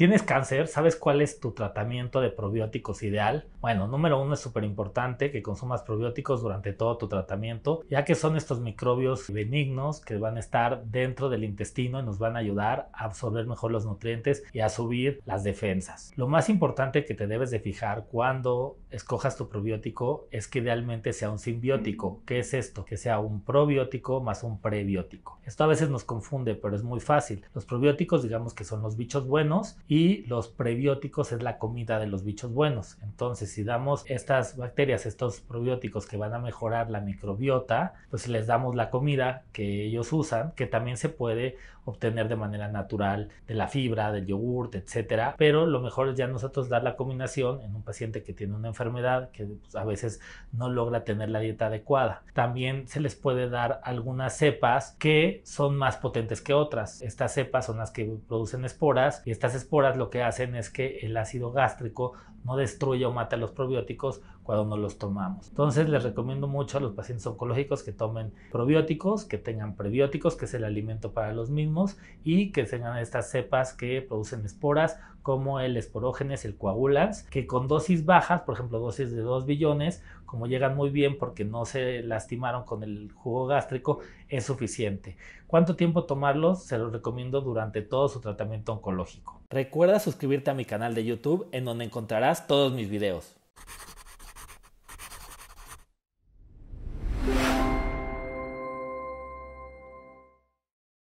¿Tienes cáncer? ¿Sabes cuál es tu tratamiento de probióticos ideal? Bueno, número uno es súper importante que consumas probióticos durante todo tu tratamiento, ya que son estos microbios benignos que van a estar dentro del intestino y nos van a ayudar a absorber mejor los nutrientes y a subir las defensas. Lo más importante que te debes de fijar cuando escojas tu probiótico es que idealmente sea un simbiótico. ¿Qué es esto? Que sea un probiótico más un prebiótico. Esto a veces nos confunde, pero es muy fácil. Los probióticos digamos que son los bichos buenos y los prebióticos es la comida de los bichos buenos. Entonces, si damos estas bacterias, estos probióticos que van a mejorar la microbiota, pues les damos la comida que ellos usan, que también se puede obtener de manera natural de la fibra, del yogurt, etcétera. Pero lo mejor es ya nosotros dar la combinación en un paciente que tiene una enfermedad que pues, a veces no logra tener la dieta adecuada. También se les puede dar algunas cepas que son más potentes que otras. Estas cepas son las que producen esporas y estas esporas lo que hacen es que el ácido gástrico no destruye o mata los probióticos cuando no los tomamos. Entonces les recomiendo mucho a los pacientes oncológicos que tomen probióticos, que tengan prebióticos, que es el alimento para los mismos, y que tengan estas cepas que producen esporas como el esporógenes, el coagulans, que con dosis bajas, por ejemplo dosis de 2 billones, como llegan muy bien porque no se lastimaron con el jugo gástrico, es suficiente. ¿Cuánto tiempo tomarlos? Se los recomiendo durante todo su tratamiento oncológico. Recuerda suscribirte a mi canal de YouTube en donde encontrarás todos mis videos.